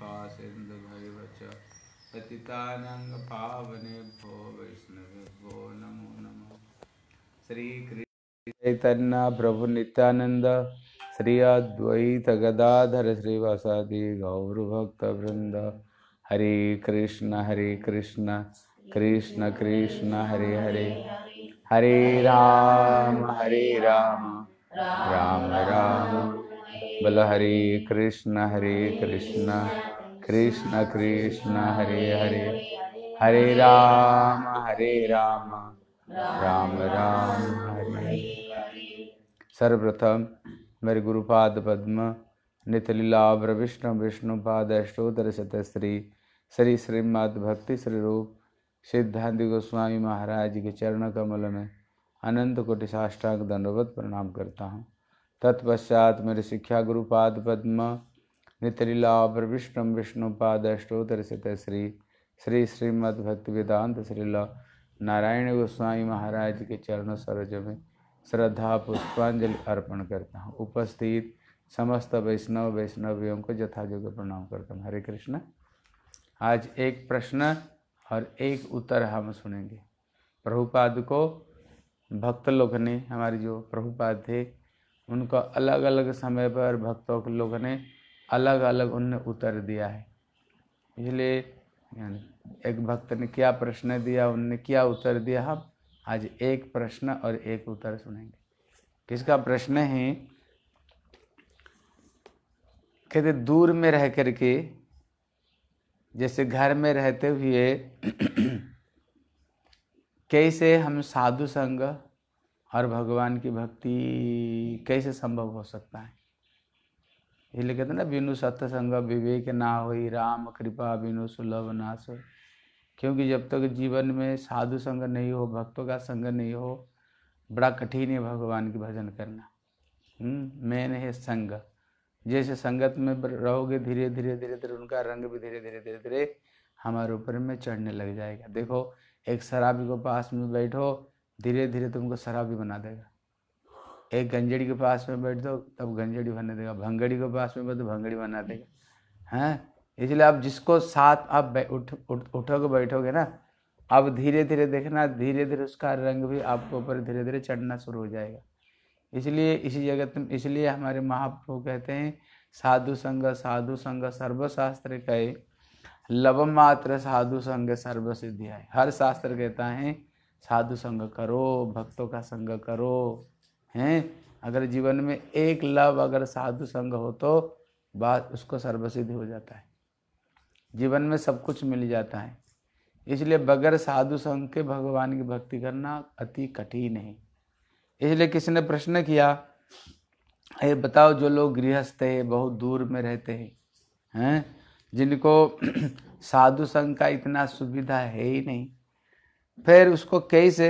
पासेन्द्र भैवच पतितानंग पावनेभ्यो वैष्णवेभ्यो नमो नमः श्री चैतन्य प्रभु नित्यानंद श्री अद्वैत गदाधर श्रीवासादि गौरभक्त वृंद हरे कृष्ण हरे कृष्ण कृष्ण कृष्ण हरे हरे हरे राम हरे राम राम राम बल हरे कृष्ण हरे कृष्ण कृष्ण कृष्ण हरे हरे हरे राम हरे राम राम राम हरे सर्वप्रथम मेरे गुरुपाद पद्म नितलीलाभ्र विष्णु विष्णुपाद अष्टोतर श्री श्री श्रीमद भक्ति श्री रूप सिद्धांति गोस्वामी महाराज के चरण कमल में अनंत कोटि साष्टांग दंडवत प्रणाम करता हूँ तत्पश्चात मेरे शिक्षा गुरुपाद पद्म नितलीलाभ्रविष्णुम सित श्री श्री श्रीमद् वेदांत श्रीला नारायण गोस्वामी महाराज के चरणों सरोज में श्रद्धा पुष्पांजलि अर्पण करता हूँ उपस्थित समस्त वैष्णव वैष्णवियों को यथायोग्य प्रणाम करता हूँ हरे कृष्ण आज एक प्रश्न और एक उत्तर हम सुनेंगे प्रभुपाद को भक्त लोग ने हमारे जो प्रभुपाद थे उनको अलग अलग समय पर भक्तों के लोग ने अलग अलग उनने उत्तर दिया है इसलिए एक भक्त ने क्या प्रश्न दिया उनने क्या उत्तर दिया हम आज एक प्रश्न और एक उत्तर सुनेंगे किसका प्रश्न है कहते दूर में रह करके जैसे घर में रहते हुए कैसे हम साधु संग और भगवान की भक्ति कैसे संभव हो सकता है इसलिए कहते ना बिनु सत्संग विवेक ना हो राम कृपा बिनु सुलभ नास हो क्योंकि जब तक जीवन में साधु संग नहीं हो भक्तों का संग नहीं हो बड़ा कठिन है भगवान की भजन करना मेन है संग जैसे संगत में रहोगे धीरे धीरे धीरे धीरे उनका रंग भी धीरे धीरे धीरे धीरे हमारे ऊपर में चढ़ने लग जाएगा देखो एक शराबी को पास में बैठो धीरे धीरे तुमको शराबी बना देगा एक गंजड़ी के पास में बैठ दो तब गंजड़ी बनने देगा भंगड़ी के पास में बैठ दो भंगड़ी बना देगा हैं इसलिए आप जिसको साथ आप उठ, उठ उठोगे बैठोगे ना अब धीरे धीरे देखना धीरे धीरे उसका रंग भी आपके ऊपर धीरे धीरे चढ़ना शुरू हो जाएगा इसलिए इसी जगत में इसलिए हमारे महाप्रभु कहते हैं साधु संग साधु संग सर्वशास्त्र कहे लव मात्र साधु संग सर्व सिद्धि है हर शास्त्र कहता है साधु संग करो भक्तों का संग करो हैं अगर जीवन में एक लव अगर साधु संग हो तो बात उसको सर्वसिद्ध हो जाता है जीवन में सब कुछ मिल जाता है इसलिए बगैर साधु संघ के भगवान की भक्ति करना अति कठिन है इसलिए किसी ने प्रश्न किया ये बताओ जो लोग गृहस्थ है बहुत दूर में रहते हैं हैं जिनको साधु संघ का इतना सुविधा है ही नहीं फिर उसको कैसे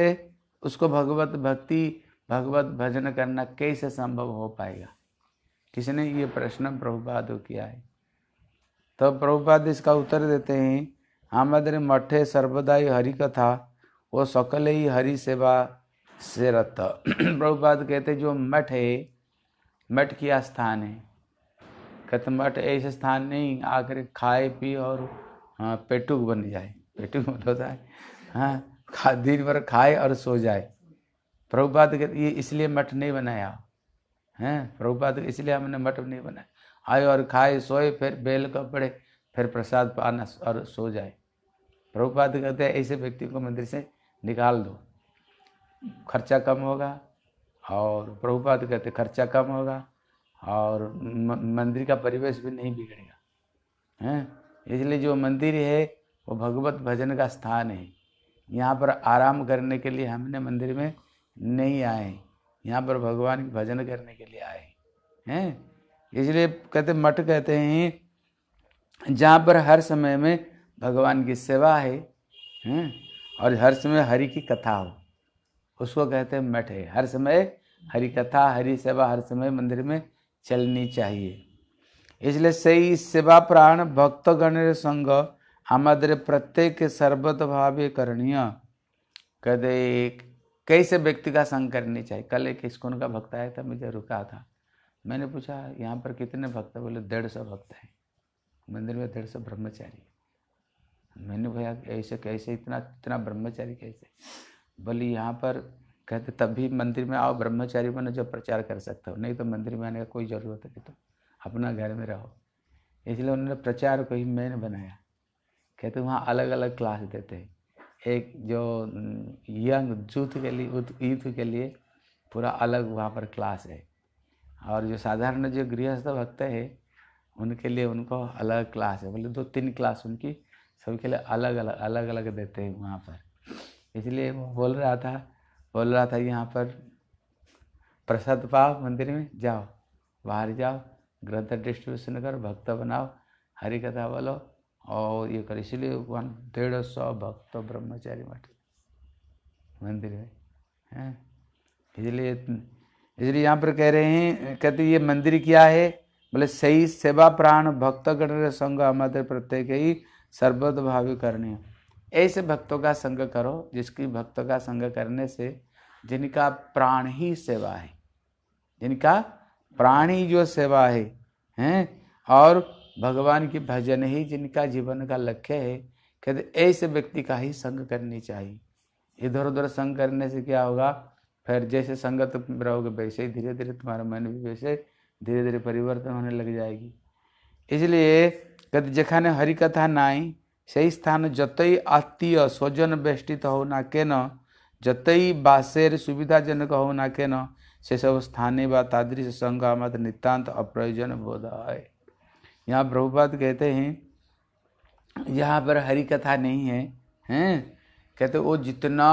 उसको भगवत भक्ति भगवत भजन करना कैसे संभव हो पाएगा किसने ये प्रश्न प्रभुपाद को किया है तो प्रभुपाद इसका उत्तर देते हैं हमारे मठे सर्वदा ही हरि कथा वो सकल ही हरि सेवा से रत प्रभुपाद कहते जो मठ है मठ किया स्थान है कहते मठ ऐसे स्थान नहीं आकर खाए पी और हाँ, पेटुक बन जाए पेटुक बन मतलब होता है हाँ दिन भर खाए और सो जाए प्रभुपाद ये इसलिए मठ नहीं बनाया हैं प्रभुपाद इसलिए हमने मठ नहीं बनाया आए और खाए सोए फिर बेल कपड़े फिर प्रसाद पाना और सो जाए प्रभुपाद कहते हैं ऐसे व्यक्ति को मंदिर से निकाल दो खर्चा कम होगा और प्रभुपाद कहते खर्चा कम होगा और मंदिर का परिवेश भी नहीं बिगड़ेगा हैं इसलिए जो मंदिर है वो भगवत भजन का स्थान है यहाँ पर आराम करने के लिए हमने मंदिर में नहीं आए यहाँ पर भगवान की भजन करने के लिए आए हैं इसलिए कहते मठ कहते हैं जहाँ पर हर समय में भगवान की सेवा है हैं और हर समय हरि की कथा हो उसको कहते हैं मठ है हर समय हरि कथा हरि सेवा हर समय मंदिर में चलनी चाहिए इसलिए सही सेवा प्राण भक्तगण संग हमारे प्रत्येक भावे करणीय कहते कैसे व्यक्ति का संग करनी चाहिए कल एक स्कून का भक्त आया था मुझे रुका था मैंने पूछा यहाँ पर कितने भक्त है बोले डेढ़ सौ भक्त हैं मंदिर में डेढ़ सौ ब्रह्मचारी मैंने भैया ऐसे कैसे इतना इतना ब्रह्मचारी कैसे बोले यहाँ पर कहते तब भी मंदिर में आओ ब्रह्मचारी बनो जो प्रचार कर सकता हो नहीं तो मंदिर में आने का कोई ज़रूरत है तो अपना घर में रहो इसलिए उन्होंने प्रचार को ही मैंने बनाया कहते वहाँ अलग अलग क्लास देते हैं एक जो यंग यूथ के लिए यूथ के लिए पूरा अलग वहाँ पर क्लास है और जो साधारण जो गृहस्थ भक्त है उनके लिए उनको अलग क्लास है बोले दो तीन क्लास उनकी सबके लिए अलग अलग अलग अलग देते हैं वहाँ पर इसलिए वो बोल रहा था बोल रहा था यहाँ पर प्रसाद पाओ मंदिर में जाओ बाहर जाओ ग्रंथ डिस्ट्रीब्यूशन करो भक्त बनाओ हरी कथा बोलो और ये कर इसलिए वन डेढ़ सौ भक्त ब्रह्मचारी मठ मंदिर है इसलिए इसलिए यहाँ पर कह रहे हैं कहते ये मंदिर क्या है बोले सही सेवा प्राण भक्तगण संग हमारे प्रत्येक ही सर्वतभावी करनी ऐसे भक्तों का संग करो जिसकी भक्तों का संग करने से जिनका प्राण ही सेवा है जिनका प्राण ही जो सेवा है हैं और भगवान की भजन ही जिनका जीवन का लक्ष्य है कहते ऐसे व्यक्ति का ही संग करनी चाहिए इधर उधर संग करने से क्या होगा फिर जैसे संगत तो रहोगे वैसे ही धीरे धीरे तुम्हारा मन भी वैसे धीरे धीरे परिवर्तन होने लग जाएगी इसलिए कहते जखाने हरि कथा नाई সেই স্থান যতই আত্মীয় স্বজন বেষ্টিত হও না কেন যতই বাসের সুবিধাজনক হও के न से सब বা তাদৃশ সঙ্গ आम नितांत अप्रयोजन बोध है यहाँ प्रभुपाद कहते हैं यहाँ पर हरी कथा नहीं है हैं कहते वो जितना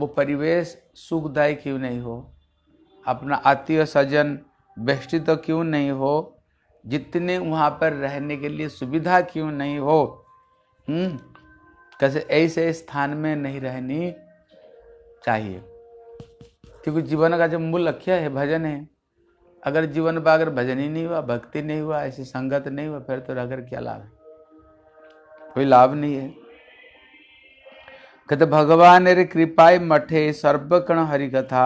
वो परिवेश सुखदायी क्यों नहीं हो अपना आत्मीय सजन बेष्टि तो क्यों नहीं हो जितने वहाँ पर रहने के लिए सुविधा क्यों नहीं हो हम्म? कैसे ऐसे स्थान में नहीं रहनी चाहिए क्योंकि जीवन का जो मूल लक्ष्य है भजन है अगर जीवन में अगर भजन ही नहीं हुआ भक्ति नहीं हुआ ऐसी संगत नहीं हुआ फिर तो रहकर क्या लाभ है कोई लाभ नहीं है कहते भगवान रे कृपाए मठे सर्वकण हरि कथा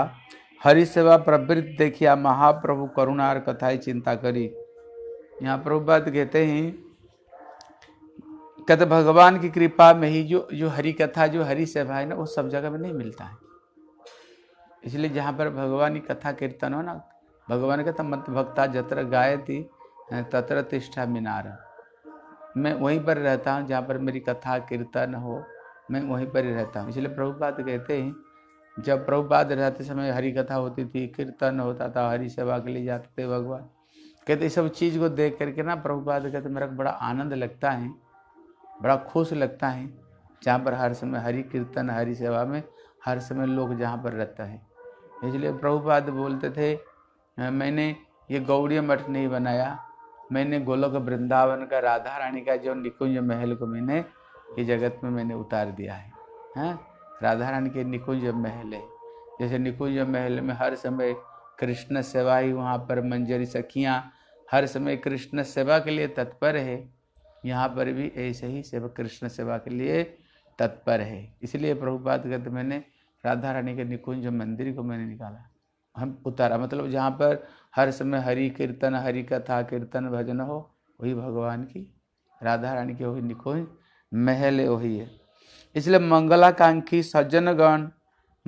हरि सेवा प्रवृत्त देखिया महाप्रभु करुणार कथाएं चिंता करी यहाँ बात कहते हैं कहते भगवान की कृपा में ही जो जो हरि कथा जो हरि सेवा है ना वो सब जगह में नहीं मिलता है इसलिए जहाँ पर भगवान की कथा कीर्तन हो ना भगवान कहता मत भक्ता जत्र गाय थी तत्र तिष्ठा मीनार मैं वहीं पर रहता हूँ जहाँ पर मेरी कथा कीर्तन हो मैं वहीं पर ही रहता हूँ इसलिए प्रभुपाद कहते हैं जब प्रभुपाद रहते समय हरि कथा होती थी कीर्तन होता था हरि सेवा के लिए जाते थे भगवान कहते सब चीज़ को देख करके ना प्रभुपाद कहते मेरा बड़ा आनंद लगता है बड़ा खुश लगता है जहाँ पर हर समय हरि कीर्तन हरि सेवा में हर समय लोग जहाँ पर रहता है इसलिए प्रभुपाद बोलते थे मैंने ये गौड़ी मठ नहीं बनाया मैंने गोलोक वृंदावन का राधा रानी का जो निकुंज महल को मैंने ये जगत में मैंने उतार दिया है हैं हाँ? राधा रानी के निकुंज महल है जैसे निकुंज महल में हर समय कृष्ण सेवा ही वहाँ पर मंजरी सखियाँ हर समय कृष्ण सेवा के लिए तत्पर है यहाँ पर भी ऐसे ही सेवा कृष्ण सेवा के लिए तत्पर है इसलिए प्रभुपाद गत मैंने राधा रानी के निकुंज मंदिर को मैंने निकाला हम उतारा मतलब जहाँ पर हर समय हरि कीर्तन हरि कथा कीर्तन भजन हो वही भगवान की राधा रानी की वही निकोज महल वही है इसलिए मंगलाकांक्षी सज्जनगण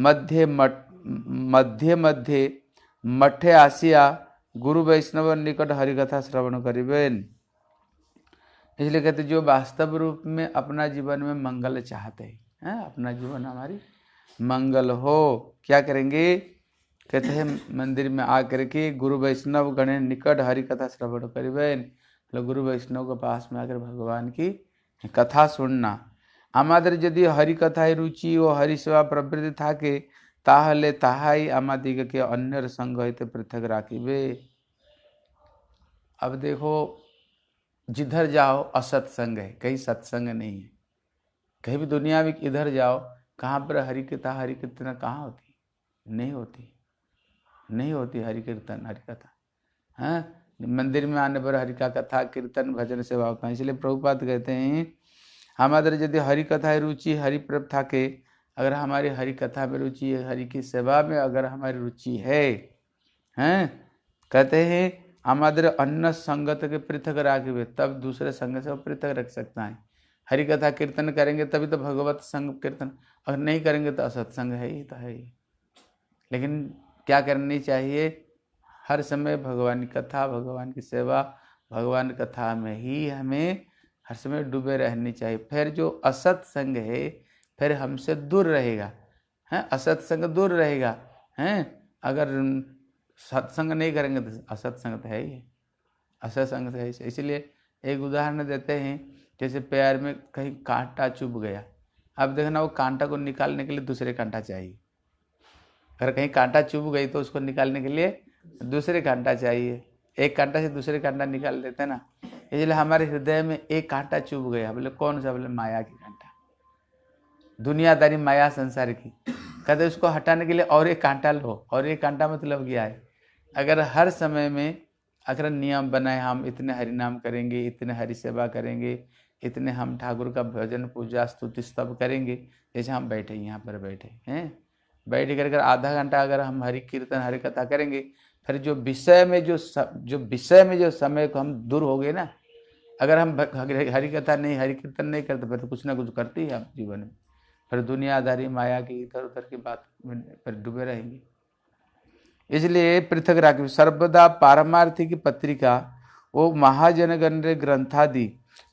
मध्य मठ मध्य मध्य मठे आसिया गुरु वैष्णव निकट हरिकथा श्रवण करीब इसलिए कहते जो वास्तव रूप में अपना जीवन में मंगल चाहते हैं हाँ, अपना जीवन हमारी मंगल हो क्या करेंगे कहते हैं मंदिर में आकर के गुरु वैष्णव गणे निकट हरि कथा श्रवण करिबेन मतलब गुरु वैष्णव के पास में आकर भगवान की कथा सुनना कथा ही रुचि और हरि सेवा प्रवृत्ति था के ताहले তাহলে তাহাই के অন্যের সঙ্গ হইতে पृथक राखीबे अब देखो जिधर जाओ असत्संग है कहीं सत्संग नहीं है कहीं भी दुनिया में इधर जाओ कहाँ पर हरि कथा हरि कितना कहाँ होती नहीं होती नहीं होती हरि कीर्तन हरि कथा है हाँ? मंदिर में आने पर हरि का कथा कीर्तन भजन सेवा होता है इसलिए प्रभुपात कहते हैं हमारे यदि हरि कथा रुचि हरि प्रथा के अगर हमारी हरि कथा में रुचि है हरि की सेवा में अगर हमारी रुचि है हैं हाँ? कहते हैं हमारे अन्य संगत के पृथक हुए तब दूसरे संगत से वो पृथक रख सकता है हरि कथा कीर्तन करेंगे तभी तो भगवत संग कीर्तन अगर नहीं करेंगे तो असत्संग है ही तो है ही लेकिन क्या करनी चाहिए हर समय भगवान की कथा भगवान की सेवा भगवान कथा में ही हमें हर समय डूबे रहनी चाहिए फिर जो असत संग है फिर हमसे दूर रहेगा हैं असत संग दूर रहेगा हैं अगर सत्संग नहीं करेंगे तो असत संग तो है ही असत संग तो है इसलिए एक उदाहरण देते हैं जैसे पैर में कहीं कांटा चुभ गया अब देखना वो कांटा को निकालने के लिए दूसरे कांटा चाहिए अगर कहीं कांटा चुभ गई तो उसको निकालने के लिए दूसरे कांटा चाहिए एक कांटा से दूसरे कांटा निकाल देते ना इसलिए हमारे हृदय में एक कांटा चुभ गया बोले कौन सा बोले माया की कांटा दुनियादारी माया संसार की कहते उसको हटाने के लिए और एक कांटा लो और एक कांटा मतलब क्या है अगर हर समय में अगर नियम बनाए हम इतने हरि नाम करेंगे इतने हरि सेवा करेंगे इतने हम ठाकुर का भजन पूजा स्तुति स्तब करेंगे जैसे हम बैठे यहाँ पर बैठे हैं बैठ कर कर आधा घंटा अगर हम हरि कीर्तन हरि कथा करेंगे फिर जो विषय में जो जो विषय में जो समय को हम दूर हो गए ना अगर हम हरि कथा नहीं हरि कीर्तन नहीं करते फिर तो कुछ ना कुछ करते ही हम जीवन में फिर दुनियादारी माया की इधर उधर की बात फिर डूबे रहेंगे इसलिए पृथक राख सर्वदा पारमार्थी की पत्रिका वो महाजनगण ग्रंथादि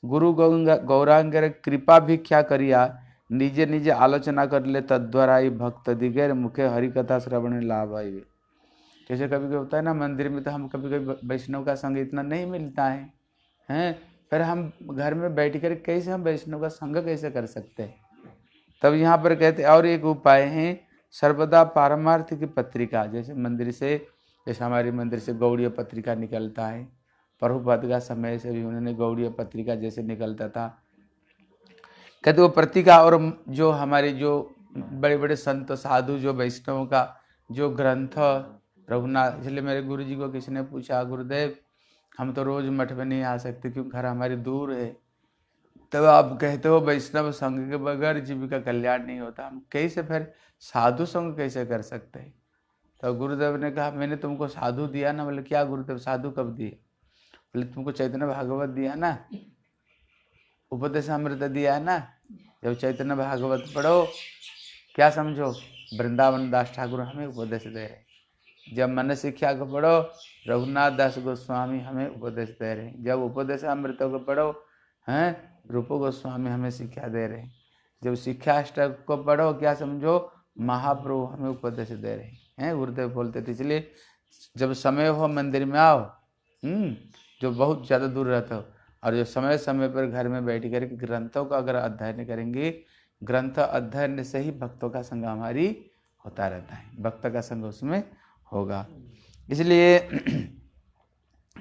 गुरु गौरांग कृपा भिक्षा करिया निजे आलोचना कर ले तद्वारा ही भक्त दिगैर मुखे हरि कथा श्रवण लाभ आइए जैसे कभी कभी होता है ना मंदिर में तो हम कभी कभी वैष्णव का संग इतना नहीं मिलता है हैं फिर हम घर में बैठ कर कैसे हम वैष्णव का संग कैसे कर सकते हैं तब यहाँ पर कहते और एक उपाय है सर्वदा पारमार्थ की पत्रिका जैसे मंदिर से जैसे हमारे मंदिर से गौड़ीय पत्रिका निकलता है प्रभुपद का समय से भी उन्होंने गौड़ीय पत्रिका जैसे निकलता था कहते वो प्रतिका और जो हमारे जो बड़े बड़े संत साधु जो वैष्णव का जो ग्रंथ रघुनाथ इसलिए मेरे गुरु जी को किसी ने पूछा गुरुदेव हम तो रोज मठ में नहीं आ सकते क्योंकि घर हमारी दूर है तब आप कहते हो वैष्णव संघ के बगैर जीविका कल्याण नहीं होता हम कैसे फिर साधु संघ कैसे कर सकते हैं तो गुरुदेव ने कहा मैंने तुमको साधु दिया ना बोले क्या गुरुदेव साधु कब दिए बोले तुमको चैतन्य भागवत दिया ना उपदेश अमृत दिया है ना जब चैतन्य भागवत पढ़ो क्या समझो वृंदावन दास ठाकुर हमें उपदेश दे रहे जब मन शिक्षा को पढ़ो रघुनाथ दास गोस्वामी हमें उपदेश दे रहे जब उपदेश अमृत को पढ़ो हैं रूप गोस्वामी हमें शिक्षा दे रहे जब शिक्षा अष्टक को पढ़ो क्या समझो महाप्रभु हमें उपदेश दे रहे हैं गुरुदेव बोलते थे इसलिए जब समय हो मंदिर में आओ हम्म? जो बहुत ज़्यादा दूर रहते हो और जो समय समय पर घर में बैठ कर ग्रंथों का अगर अध्ययन करेंगे ग्रंथ अध्ययन से ही भक्तों का संग हमारी होता रहता है भक्त का संग उसमें होगा इसलिए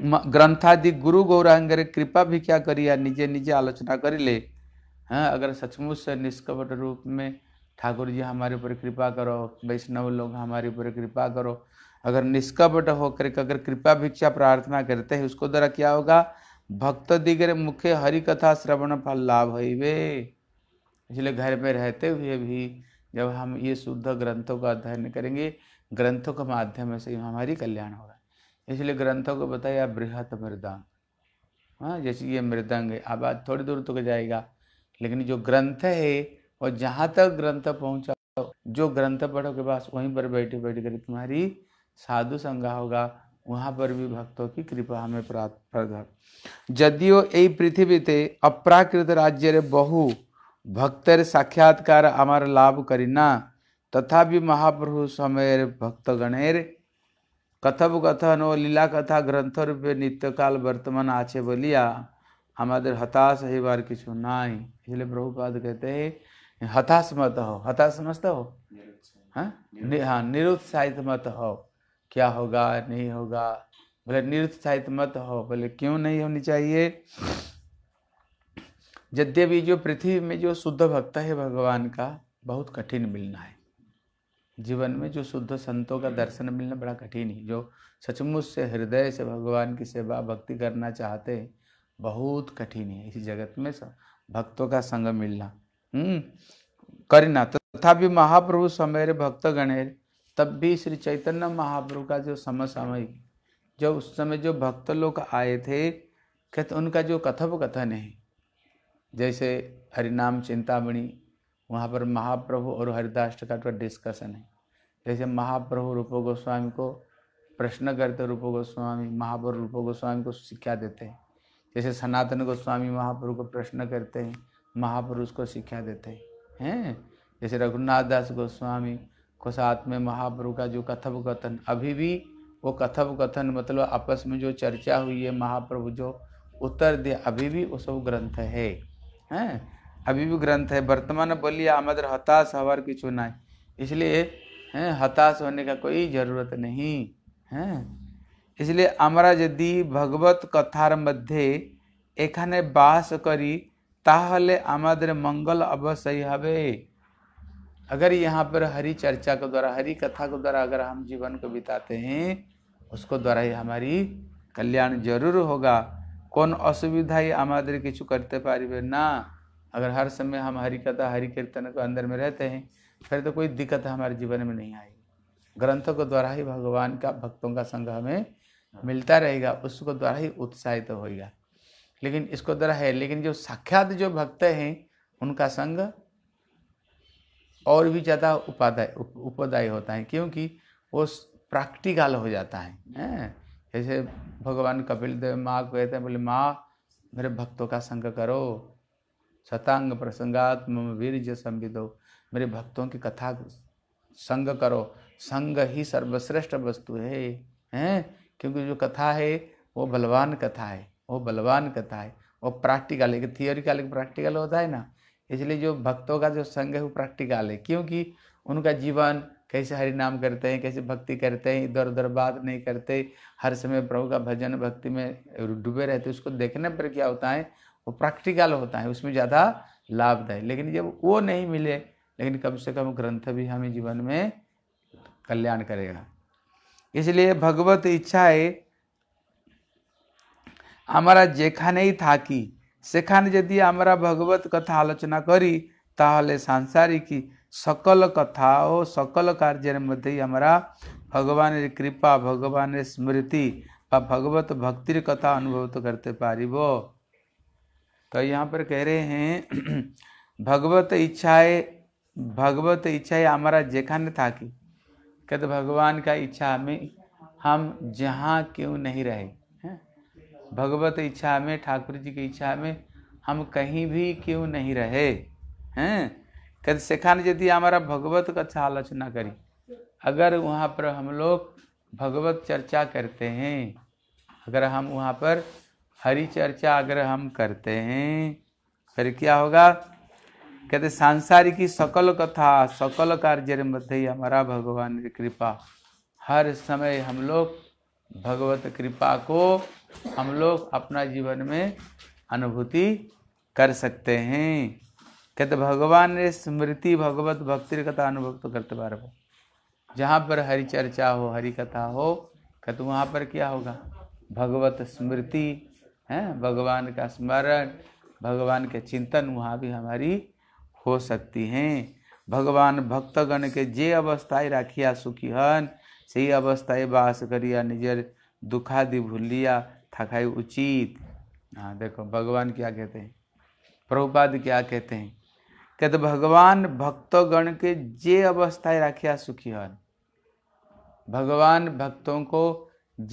ग्रंथादि गुरु गौरांगर कृपा भी क्या करिए निजे निजे आलोचना कर ले हाँ अगर सचमुच निष्कपट रूप में ठाकुर जी हमारे ऊपर कृपा करो वैष्णव लोग हमारे ऊपर कृपा करो अगर निष्कपट होकर अगर कृपा भिक्षा प्रार्थना करते हैं उसको द्वारा क्या होगा भक्त दिगरे मुख्य हरि कथा श्रवण फल लाभ वे इसलिए घर में रहते हुए भी जब हम ये शुद्ध ग्रंथों का अध्ययन करेंगे ग्रंथों के माध्यम से हमारी कल्याण होगा इसलिए ग्रंथों को बताया बृहत मृदंग हाँ जैसे ये मृदंग है आवाज थोड़ी दूर तक जाएगा लेकिन जो ग्रंथ है और जहाँ तक ग्रंथ पहुँचा जो ग्रंथ पढ़ो के पास वहीं पर बैठे बैठ कर तुम्हारी साधु संगा होगा वहाँ पर भी भक्तों की कृपा हमें प्राप्त जदियो यही पृथ्वीते अप्राकृत राज्य बहु भक्तर साक्षात्कार अमर लाभ करना तथा भी महाप्रभु समय भक्तगणेर कथब कथन और लीला कथा ग्रंथ रूपे नित्यकाल वर्तमान আছে हमारे हताश है बार কিছু নাই इसलिए प्रभुपाद कहते हैं हताश मत हो हताश मत हो हाँ? हाँ निरुत्साहित मत हो क्या होगा नहीं होगा बोले निरुत्साहित मत हो बोले क्यों नहीं होनी चाहिए यद्यपि जो पृथ्वी में जो शुद्ध भक्त है भगवान का बहुत कठिन मिलना है जीवन में जो शुद्ध संतों का दर्शन मिलना बड़ा कठिन है जो सचमुच से हृदय से भगवान की सेवा भक्ति करना चाहते हैं बहुत कठिन है इस जगत में सब भक्तों का संग मिलना हम्म, करना तथापि महाप्रभु समय भक्त गणेर तब भी श्री चैतन्य महाप्रभु का जो समसामयिक जो उस समय जो भक्त लोग आए थे कहते उनका जो कथन है जैसे हरिनाम चिंतामणि वहाँ पर महाप्रभु और हरिदास का तो डिस्कशन है जैसे महाप्रभु रूप गोस्वामी को प्रश्न करते रूप गोस्वामी महाप्रभु रूप गोस्वामी को शिक्षा देते हैं जैसे सनातन गोस्वामी महाप्रभु को प्रश्न करते हैं महाप्रभु उसको शिक्षा देते हैं हैं जैसे रघुनाथ दास गोस्वामी को साथ में महाप्रभु का जो कथन अभी भी वो कथन मतलब आपस में जो चर्चा हुई है महाप्रभु जो उत्तर दे अभी भी वो सब ग्रंथ है हैं अभी भी ग्रंथ है वर्तमान बोलिए हमारे हताश हवर की है इसलिए हैं हताश होने का कोई जरूरत नहीं है इसलिए हमारा यदि भगवत कथार मध्य एखने বাস करी ताल আমাদের मंगल अवश्य हमें अगर यहाँ पर हरी चर्चा के द्वारा हरी कथा के द्वारा अगर हम जीवन को बिताते हैं उसको द्वारा ही हमारी कल्याण जरूर होगा कौन কোন असुविधाई আমাদের किचु करते पारे ना अगर हर समय हम हरि कथा हरि कीर्तन के अंदर में रहते हैं फिर तो कोई दिक्कत हमारे जीवन में नहीं आएगी ग्रंथों के द्वारा ही भगवान का भक्तों का संग हमें मिलता रहेगा उसको द्वारा ही उत्साहित तो होगा लेकिन इसको द्वारा है लेकिन जो साक्षात जो भक्त हैं उनका संग और भी ज़्यादा उपादाय उपदायी होता है क्योंकि वो प्रैक्टिकल हो जाता है जैसे भगवान कपिल देव माँ को कहते हैं बोले माँ मेरे भक्तों का संग करो सतांग प्रसंगात मम वीर्य संविदो मेरे भक्तों की कथा संग करो संग ही सर्वश्रेष्ठ वस्तु है हैं क्योंकि जो कथा है वो बलवान कथा है वो बलवान कथा है वो प्रैक्टिकल एक थियोरिकल एक प्रैक्टिकल होता है ना इसलिए जो भक्तों का जो संग है वो प्रैक्टिकल है क्योंकि उनका जीवन कैसे हरि नाम करते हैं कैसे भक्ति करते हैं इधर उधर बात नहीं करते हर समय प्रभु का भजन भक्ति में डूबे रहते उसको देखने पर क्या होता है वो प्रैक्टिकल होता है उसमें ज़्यादा लाभ लेकिन जब वो नहीं मिले लेकिन कम से कम ग्रंथ भी हमें जीवन में कल्याण करेगा इसलिए भगवत इच्छा है हमारा जेखा नहीं था कि সেখানে যদি আমরা ভগবত কথা আলোচনা করি তাহলে সাংসারিকই সকল কথা ও সকল কার্যের মধ্যেই আমরা ভগবানের কৃপা ভগবানের স্মৃতি বা भगवत ভক্তির কথা অনুভব করতে পারিব तो यहाँ पर कह रहे हैं भगवत इच्छाएं भगवत इच्छाएं हमारा जेखाने था कि कहते भगवान का इच्छा में हम जहाँ क्यों नहीं रहे भगवत इच्छा में ठाकुर जी की इच्छा में हम कहीं भी क्यों नहीं रहे हैं कहते सेखान यदि हमारा भगवत का अच्छा आलोचना करी अगर वहाँ पर हम लोग भगवत चर्चा करते हैं अगर हम वहाँ पर हरि चर्चा अगर हम करते हैं फिर क्या होगा कहते सांसारिक की सकल कथा सकल कार्य मध्य ही हमारा भगवान की कृपा हर समय हम लोग भगवत कृपा को हम लोग अपना जीवन में अनुभूति कर सकते हैं कहते भगवान ने स्मृति भगवत भक्ति कथा अनुभव तो करते बार बार जहाँ पर हरि चर्चा हो हरि कथा हो कहते वहाँ पर क्या होगा भगवत स्मृति है भगवान का स्मरण भगवान के चिंतन वहाँ भी हमारी हो सकती हैं भगवान भक्तगण के जे अवस्थाएं राखिया सुखी हन সেই অবস্থায় বাস করিয়া নিজের दुखादि भूलिया थकाई उचित हाँ देखो भगवान क्या कहते हैं प्रभुपाद क्या कहते हैं कहते भगवान भक्तोगण के जे अवस्थाएं राखिया सुखी हन भगवान भक्तों को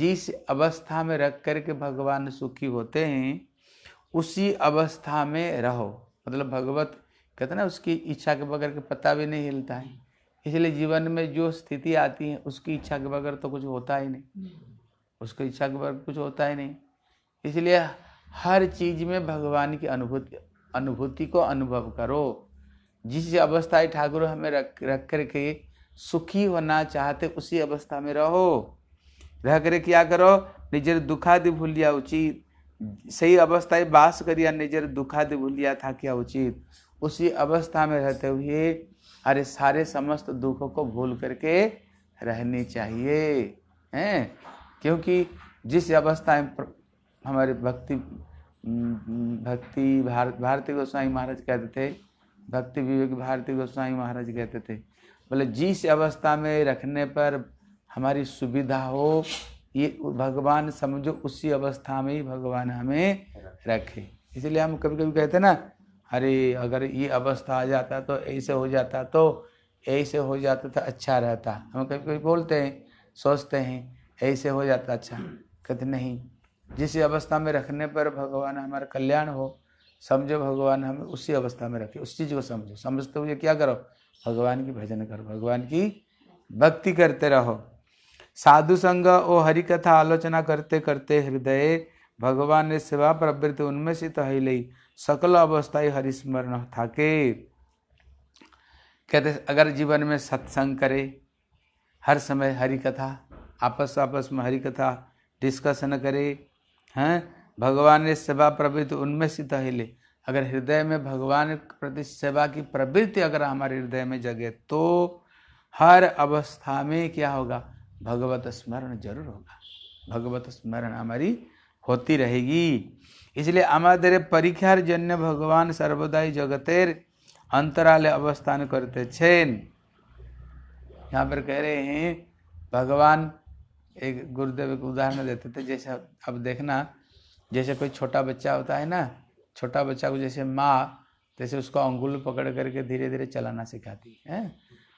जिस अवस्था में रख कर के भगवान सुखी होते हैं उसी अवस्था में रहो मतलब भगवत कहते ना उसकी इच्छा के बगैर के पता भी नहीं हिलता है इसलिए जीवन में जो स्थिति आती है उसकी इच्छा के बगैर तो कुछ होता ही नहीं हम्म। उसकी इच्छा के बगैर कुछ होता ही नहीं इसलिए हर चीज में भगवान की अनुभूति अनुभूति को अनुभव करो जिस अवस्था ठाकुर हमें रख रख कर के सुखी होना चाहते उसी अवस्था में रहो रह कर क्या करो निजर दुखादि भूलिया उचित सही अवस्था बास करिया निजर दुखादि भूलिया था क्या उचित उसी अवस्था में रहते हुए अरे सारे समस्त दुखों को भूल करके रहनी चाहिए हैं क्योंकि जिस अवस्था में हमारे भक्ति भक्ति भारत भारती गोस्वामी महाराज कहते थे भक्ति विवेक भारती गोस्वामी महाराज कहते थे बोले जिस अवस्था में रखने पर हमारी सुविधा हो ये भगवान समझो उसी अवस्था में ही भगवान हमें रखे इसलिए हम कभी कभी कहते हैं ना अरे अगर ये अवस्था आ जाता तो ऐसे हो जाता तो ऐसे हो जाता तो अच्छा रहता हम कभी कभी बोलते हैं सोचते हैं ऐसे हो जाता अच्छा कहते नहीं जिस अवस्था में रखने पर भगवान हमारा कल्याण हो समझो भगवान हमें उसी अवस्था में रखे उस चीज़ को समझो समझते हुए क्या करो भगवान की भजन करो भगवान की भक्ति करते रहो साधु संग ओ हरि कथा आलोचना करते करते हृदय भगवान ने सेवा प्रवृत्ति उनमें से तो ही सकल अवस्थाई हरिस्मरण के कहते अगर जीवन में सत्संग करे हर समय हरि कथा आपस आपस में हरि कथा डिस्कशन करे हैं भगवान ने सेवा प्रवृत्ति उनमें से हिले अगर हृदय में भगवान प्रति सेवा की प्रवृत्ति अगर हमारे हृदय में जगे तो हर अवस्था में क्या होगा भगवत स्मरण जरूर होगा भगवत स्मरण हमारी होती रहेगी इसलिए আমাদের परीक्षार जन्य भगवान সর্বদাই जगतेर अंतराले अवस्थान करते छेन यहाँ पर कह रहे हैं भगवान एक गुरुदेव एक उदाहरण देते थे जैसे अब देखना जैसे कोई छोटा बच्चा होता है ना छोटा बच्चा को जैसे माँ जैसे उसको अंगुल पकड़ करके धीरे धीरे चलाना सिखाती है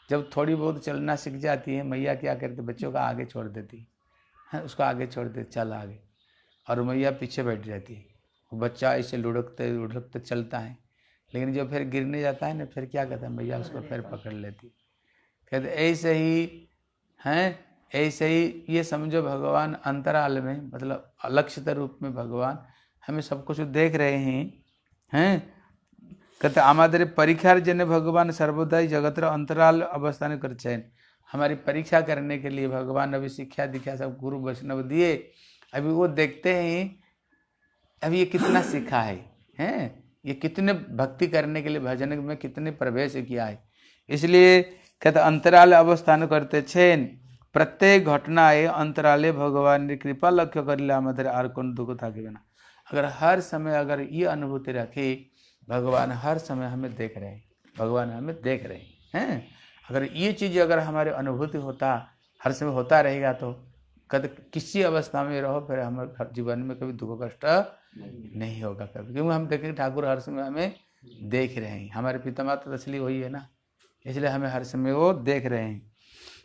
जब थोड़ी बहुत चलना सीख जाती है मैया क्या करती बच्चों का आगे छोड़ देती है उसको आगे छोड़ देती चल आगे और मैया पीछे बैठ जाती है बच्चा ऐसे लुढ़कते लुढ़कते चलता है लेकिन जब फिर गिरने जाता है ना फिर क्या कहता है मैया उसको फिर पकड़ लेती कहते ऐसे ही हैं ऐसे ही ये समझो भगवान अंतराल में मतलब अलक्षित रूप में भगवान हमें सब कुछ देख रहे हैं हैं कहते हमारे परीक्षार जन भगवान सर्वोदय जगत अंतराल अवस्था कर चैन हमारी परीक्षा करने के लिए भगवान अभी शिक्षा दीक्षा सब गुरु वैष्णव दिए अभी वो देखते हैं अब ये कितना सीखा है हैं ये कितने भक्ति करने के लिए भजन में कितने प्रवेश किया है इसलिए कहते अंतराल अवस्थान करते छेन प्रत्येक घटना है अंतराले भगवान ने कृपा लक्ष्य कर लिया मधर आर कौन दुख था कि बिना अगर हर समय अगर ये अनुभूति रखी भगवान हर समय हमें देख रहे हैं भगवान हमें देख रहे हैं है? अगर ये चीज़ अगर हमारे अनुभूति होता हर समय होता रहेगा तो कद किसी अवस्था में रहो फिर हमारे जीवन में कभी दुख कष्ट नहीं होगा कभी क्योंकि हम देखें ठाकुर हर समय हमें देख रहे हैं हमारे पिता माता तो असली वही है ना इसलिए हमें हर समय वो देख रहे हैं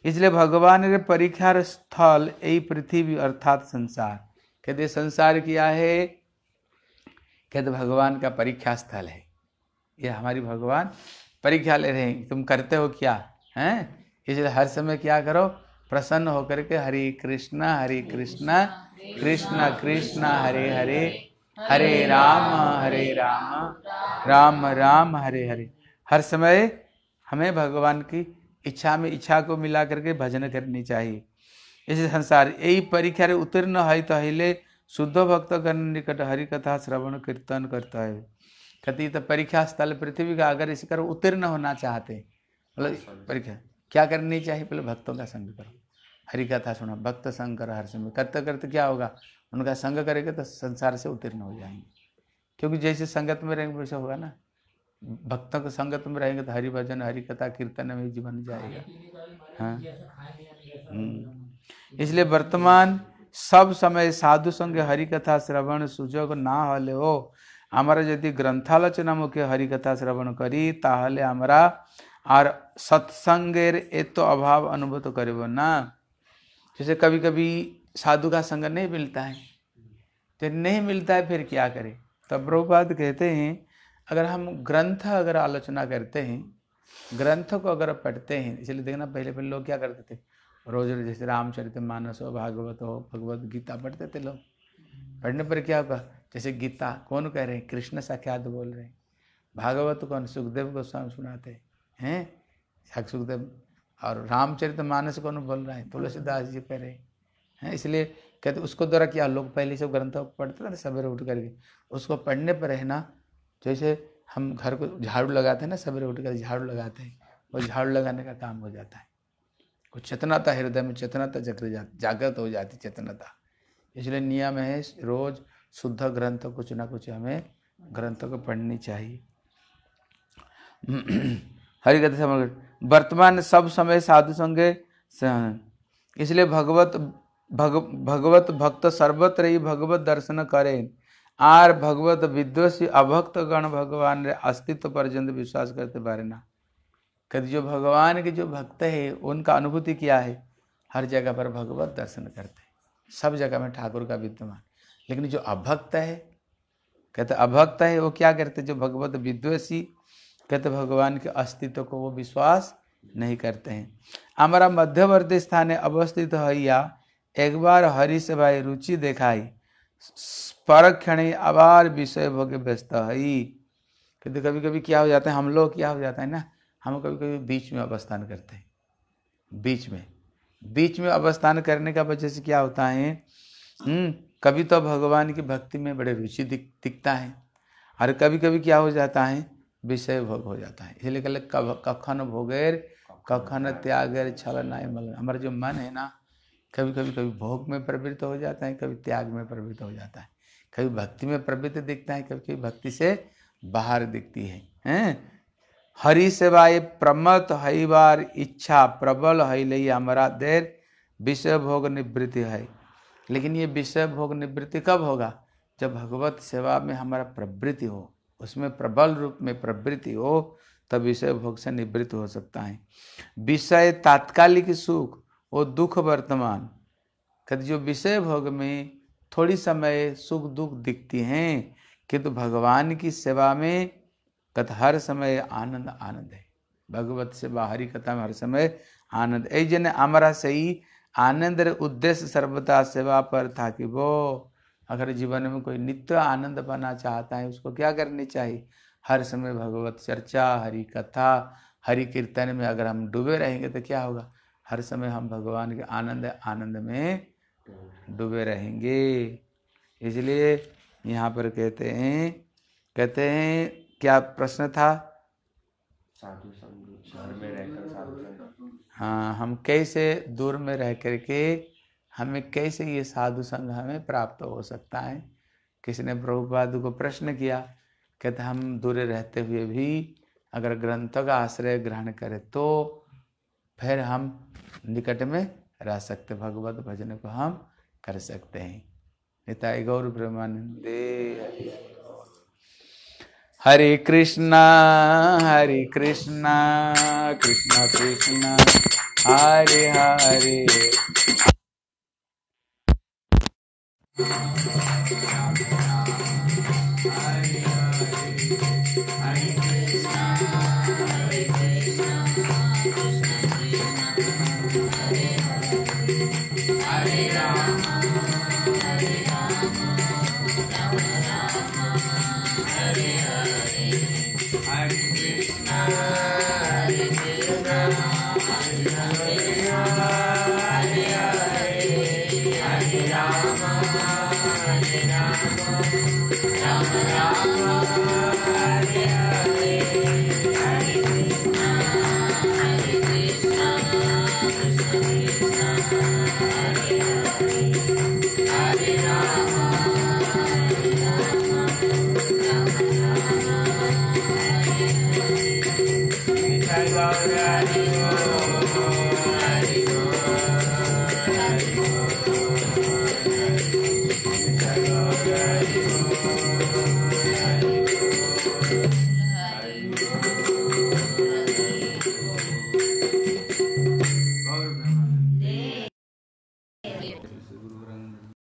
इसलिए भगवान के परीक्षार स्थल यही पृथ्वी अर्थात संसार कहते संसार क्या है कहते भगवान का परीक्षा स्थल है यह हमारी भगवान परीक्षा ले रहे हैं तुम करते हो क्या हैं इसलिए हर समय क्या करो प्रसन्न होकर के हरे कृष्णा हरे कृष्णा कृष्णा कृष्णा हरे हरे हरे राम हरे राम राम राम हरे हरे हर समय हमें भगवान की इच्छा में इच्छा को मिला करके भजन करनी चाहिए इस संसार यही परीक्षा रे उत्तीर्ण है तो हिले शुद्ध भक्त गण निकट हरि कथा श्रवण कीर्तन करता है कति तो परीक्षा स्थल पृथ्वी का अगर इसी कर उत्तीर्ण होना चाहते मतलब परीक्षा क्या करनी चाहिए पहले भक्तों का संग करो हरि कथा सुनो भक्त संग करो हर समय करते करते क्या होगा उनका संग करेंगे तो संसार से उत्तीर्ण हो जाएंगे क्योंकि जैसे संगत में रहेंगे वैसे होगा ना भक्तों के संगत में रहेंगे तो हरि भजन हरि कथा कीर्तन में जीवन जाएगा हाँ हम्म। इसलिए वर्तमान सब समय साधु संग हरि कथा श्रवण सुजोग ना हले हो আমরা যদি গ্রন্থালোচনা মুখে হরিকথা श्रवण करी তাহলে हमारा और সৎসঙ্গের तो अभाव अनुभूत करेब ना जैसे कभी कभी साधु का संग नहीं मिलता है तो नहीं मिलता है फिर क्या करें तब तो प्रभुपाद कहते हैं अगर हम ग्रंथ अगर आलोचना करते हैं ग्रंथ को अगर पढ़ते हैं इसलिए देखना पहले पहले लोग क्या करते थे रोज रोज जैसे रामचरित मानस हो भागवत हो भगवत गीता पढ़ते थे लोग पढ़ने पर क्या होगा जैसे गीता कौन कह रहे हैं कृष्ण साख्यात बोल रहे हैं भागवत कौन सुखदेव गोस्वामी सुनाते हैं सुखदेव और रामचरित मानस कौन बोल रहा है तुलसीदास जी कह रहे हैं है इसलिए कहते उसको द्वारा क्या लोग पहले से ग्रंथों को पढ़ते ना सवेरे उठ करके उसको पढ़ने पर रहना जैसे हम घर को झाड़ू लगाते हैं ना सवेरे उठ कर झाड़ू लगाते हैं वो झाड़ू लगाने का काम हो जाता है कुछ चेतनाता हृदय में चेतनाता जागृत हो जाती चेतनाता इसलिए नियम है रोज़ शुद्ध ग्रंथ कुछ ना कुछ हमें ग्रंथों को पढ़नी चाहिए हरिकथा समग्र वर्तमान सब समय साधु संगे इसलिए भगवत भग भगवत भक्त सर्वत्र ही भगवत दर्शन करें आर भगवत विद्वसी अभक्त गण भगवान रे अस्तित्व पर्यंत विश्वास करते बारे ना कभी जो भगवान के जो भक्त है उनका अनुभूति क्या है हर जगह पर भगवत दर्शन करते हैं सब जगह में ठाकुर का विद्यमान लेकिन जो अभक्त है कहते अभक्त है वो क्या करते जो भगवत विद्वेषी कहते भगवान के अस्तित्व को वो विश्वास नहीं करते हैं हमारा मध्यवर्ती स्थान अवस्थित है या एक बार से भाई रुचि देखाई परक्षण आबार विषय भोग व्यस्त हई क्योंकि कभी कभी क्या हो जाता है हम लोग क्या हो जाता है ना हम कभी कभी बीच में अवस्थान करते हैं बीच में बीच में अवस्थान करने का वजह से क्या होता है हम्म, कभी तो भगवान की भक्ति में बड़े रुचि दिख, दिखता है और कभी कभी क्या हो जाता है विषय भोग हो जाता है इसलिए कहले कखन भोगेर कखन त्यागेर छल नाय मल हमारा जो मन है ना कभी कभी कभी भोग में प्रवृत्त हो जाता है कभी त्याग में प्रवृत्त हो जाता है कभी भक्ति में प्रवृत्त दिखता है कभी कभी भक्ति से बाहर दिखती है हैं हरि सेवाए प्रमत हई बार इच्छा प्रबल हई लई हमारा देर विषय भोग निवृत्ति है लेकिन ये विषय भोग निवृत्ति कब होगा जब भगवत सेवा में हमारा प्रवृत्ति हो उसमें प्रबल रूप में प्रवृत्ति हो तब विषय भोग से निवृत्त हो सकता है विषय तात्कालिक सुख वो दुख वर्तमान कद जो विषय भोग में थोड़ी समय सुख दुख दिखती हैं किंतु तो भगवान की सेवा में कत हर समय आनंद आनंद है भगवत से बाहरी कथा में हर समय आनंद जन अमरा सही आनंद उद्देश्य सर्वदा सेवा पर था कि वो अगर जीवन में कोई नित्य आनंद पाना चाहता है उसको क्या करनी चाहिए हर समय भगवत चर्चा हरि कथा हरि कीर्तन में अगर हम डूबे रहेंगे तो क्या होगा हर समय हम भगवान के आनंद आनंद में डूबे रहेंगे इसलिए यहाँ पर कहते हैं कहते हैं क्या प्रश्न था साधु घर में रहकर साधु हाँ हम कैसे दूर में रह कर के हमें कैसे ये साधु संघ हमें प्राप्त हो सकता है किसी ने प्रभुपाद को प्रश्न किया कहते हम दूर रहते हुए भी अगर ग्रंथों का आश्रय ग्रहण करें तो फिर हम निकट में रह सकते भगवत भजन को हम कर सकते हैं निताई गौर ब्रह्मानंद हरे कृष्णा हरे कृष्णा कृष्णा कृष्णा हरे हरे Rama Rama Rama